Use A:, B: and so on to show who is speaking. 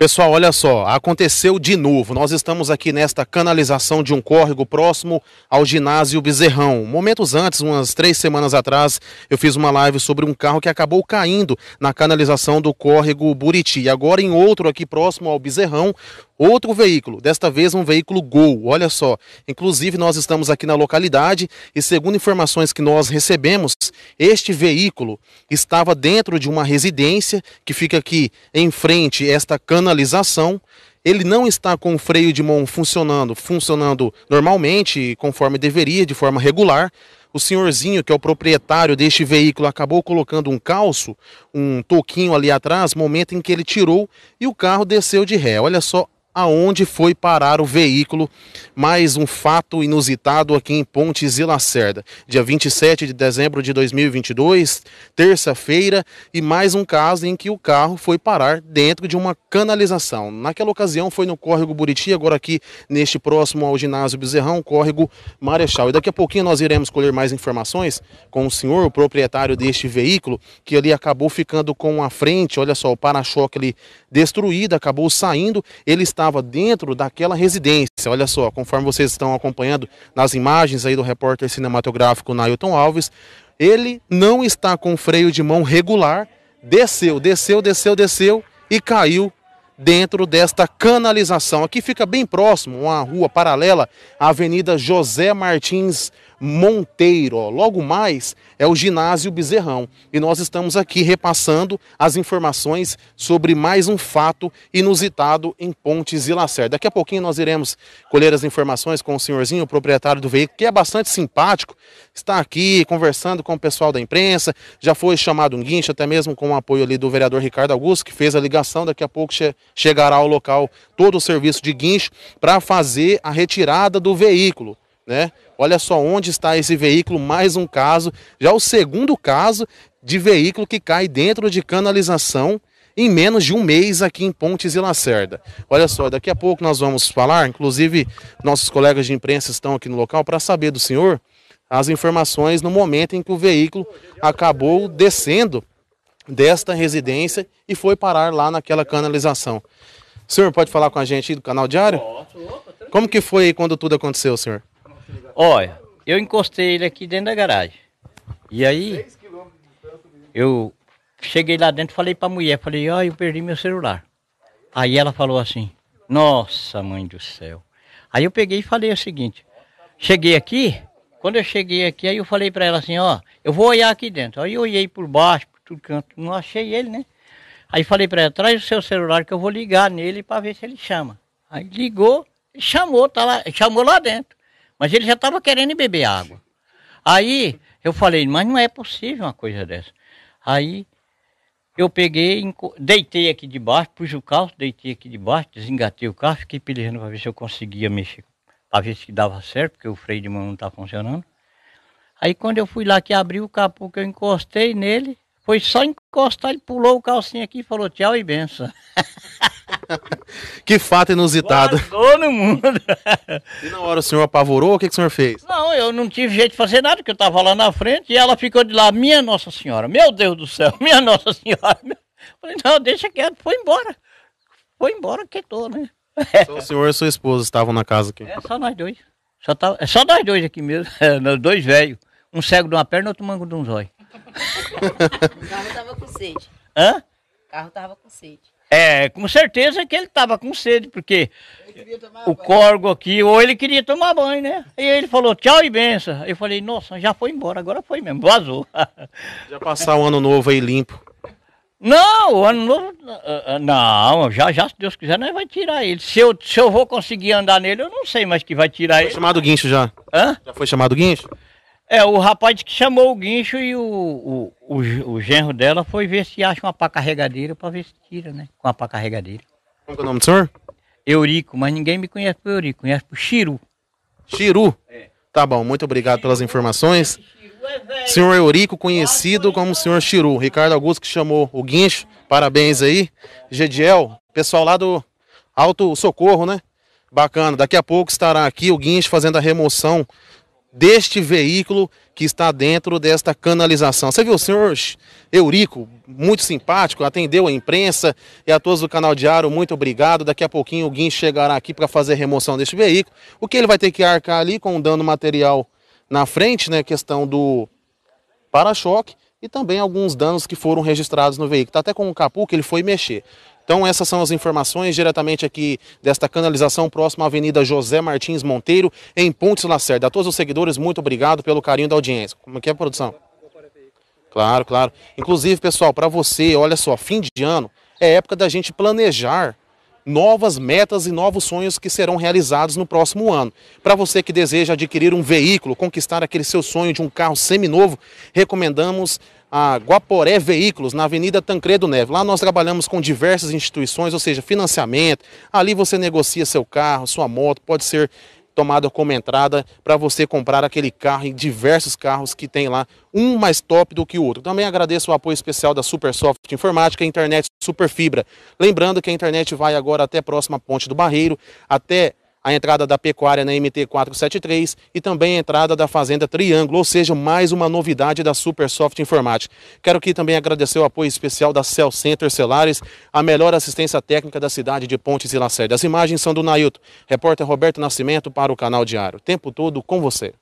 A: Pessoal, olha só, aconteceu de novo. Nós estamos aqui nesta canalização de um córrego próximo ao ginásio Bezerrão. Momentos antes, umas três semanas atrás, eu fiz uma live sobre um carro que acabou caindo na canalização do córrego Buriti. Agora, em outro aqui próximo ao Bezerrão, Outro veículo, desta vez um veículo Gol, olha só. Inclusive, nós estamos aqui na localidade e, segundo informações que nós recebemos, este veículo estava dentro de uma residência que fica aqui em frente a esta canalização. Ele não está com o freio de mão funcionando, funcionando normalmente, conforme deveria, de forma regular o senhorzinho, que é o proprietário deste veículo, acabou colocando um calço, um toquinho ali atrás, momento em que ele tirou e o carro desceu de ré. Olha só aonde foi parar o veículo. Mais um fato inusitado aqui em Pontes e Lacerda. Dia 27 de dezembro de 2022, terça-feira, e mais um caso em que o carro foi parar dentro de uma canalização. Naquela ocasião foi no córrego Buriti, agora aqui neste próximo ao ginásio Bezerrão, córrego Marechal. E daqui a pouquinho nós iremos colher mais informações com o senhor, o proprietário deste veículo, que ali acabou ficando com a frente, olha só, o para-choque ali destruído, acabou saindo. Ele está estava dentro daquela residência. Olha só, conforme vocês estão acompanhando nas imagens aí do repórter cinematográfico Nailton Alves, ele não está com freio de mão regular, desceu, desceu, desceu, desceu e caiu dentro desta canalização. Aqui fica bem próximo, uma rua paralela à Avenida José Martins Monteiro. Logo mais é o ginásio Bezerrão. E nós estamos aqui repassando as informações sobre mais um fato inusitado em Pontes e Lacerda. Daqui a pouquinho nós iremos colher as informações com o senhorzinho, o proprietário do veículo, que é bastante simpático, está aqui conversando com o pessoal da imprensa, já foi chamado um guincho, até mesmo com o apoio ali do vereador Ricardo Augusto, que fez a ligação, daqui a pouco chegará ao local todo o serviço de guincho para fazer a retirada do veículo. Né? Olha só onde está esse veículo, mais um caso, já o segundo caso de veículo que cai dentro de canalização em menos de um mês aqui em Pontes e Lacerda. Olha só, daqui a pouco nós vamos falar, inclusive nossos colegas de imprensa estão aqui no local para saber do senhor as informações no momento em que o veículo acabou descendo desta residência e foi parar lá naquela canalização. O senhor pode falar com a gente do canal diário? Como que foi quando tudo aconteceu, senhor?
B: Olha, eu encostei ele aqui dentro da garagem. E aí, eu cheguei lá dentro, falei para a mulher, falei, ó, oh, eu perdi meu celular. Aí ela falou assim, nossa mãe do céu. Aí eu peguei e falei o seguinte, cheguei aqui, quando eu cheguei aqui, aí eu falei para ela assim, ó, eu vou olhar aqui dentro. Aí eu olhei por baixo, tudo canto. Não achei ele, né? Aí falei para ela, traz o seu celular que eu vou ligar nele para ver se ele chama. Aí ligou, chamou, tá lá, chamou lá dentro. Mas ele já estava querendo beber água. Aí eu falei, mas não é possível uma coisa dessa. Aí eu peguei, deitei aqui debaixo, pus o carro, deitei aqui debaixo, desengatei o carro, fiquei pilhando para ver se eu conseguia mexer, para ver se dava certo, porque o freio de mão não está funcionando. Aí quando eu fui lá que abri o capô, que eu encostei nele, foi só encostar, ele pulou o calcinho aqui e falou tchau e benção.
A: que fato inusitado.
B: Guardou no mundo.
A: e na hora o senhor apavorou, o que, que o senhor fez?
B: Não, eu não tive jeito de fazer nada, porque eu estava lá na frente e ela ficou de lá, minha Nossa Senhora, meu Deus do céu, minha Nossa Senhora. Falei, não, deixa quieto, foi embora. Foi embora, quietou, né? Só o
A: senhor e sua esposa estavam na casa aqui. É, só nós dois. Só, tá, é
B: só nós dois aqui mesmo, é, dois velhos. Um cego de uma perna, outro mango de um zóio o carro tava com sede. Hã? O carro tava com sede. É, com certeza que ele tava com sede, porque o corgo aqui, ou ele queria tomar banho, né? E ele falou tchau e benção. Eu falei, nossa, já foi embora, agora foi mesmo, vazou.
A: Já passar o ano novo aí limpo.
B: Não, o ano novo.
A: Ah, ah, não, já, já, se
B: Deus quiser, nós vai tirar ele. Se eu, se eu vou conseguir andar nele, eu não sei mais que vai tirar foi ele. Foi chamado guincho já? Hã? Já foi
A: chamado guincho?
B: É, o rapaz que chamou o guincho e o, o, o, o genro dela foi ver se acha uma pá carregadeira pra ver se tira, né? Com a pá carregadeira. Qual é o nome do senhor?
A: Eurico, mas ninguém me conhece por Eurico, conhece por Chiru. Chiru? É. Tá bom, muito obrigado pelas informações. É senhor Eurico, conhecido como senhor Chiru. Ricardo Augusto que chamou o guincho, parabéns aí. Gediel, pessoal lá do Alto Socorro, né? Bacana, daqui a pouco estará aqui o guincho fazendo a remoção deste veículo que está dentro desta canalização. Você viu o senhor Eurico, muito simpático, atendeu a imprensa e a todos do canal Diário, muito obrigado. Daqui a pouquinho o Guin chegará aqui para fazer remoção deste veículo. O que ele vai ter que arcar ali com o dano material na frente, né, questão do para-choque e também alguns danos que foram registrados no veículo. Está até com o um capu que ele foi mexer. Então essas são as informações diretamente aqui desta canalização próxima à Avenida José Martins Monteiro, em Pontes Lacerda. A todos os seguidores, muito obrigado pelo carinho da audiência. Como é que é a produção? Claro, claro. Inclusive, pessoal, para você, olha só, fim de ano é época da gente planejar novas metas e novos sonhos que serão realizados no próximo ano. Para você que deseja adquirir um veículo, conquistar aquele seu sonho de um carro seminovo, recomendamos a Guaporé Veículos, na Avenida Tancredo Neve. Lá nós trabalhamos com diversas instituições, ou seja, financiamento. Ali você negocia seu carro, sua moto, pode ser tomada como entrada para você comprar aquele carro em diversos carros que tem lá, um mais top do que o outro. Também agradeço o apoio especial da Supersoft Informática e Internet Superfibra. Lembrando que a internet vai agora até a próxima Ponte do Barreiro, até a entrada da pecuária na MT 473 e também a entrada da Fazenda Triângulo, ou seja, mais uma novidade da Supersoft Informática. Quero aqui também agradecer o apoio especial da Cell Center Celares, a melhor assistência técnica da cidade de Pontes e Lacerda. As imagens são do Nailton, repórter Roberto Nascimento para o Canal Diário. O tempo todo com você.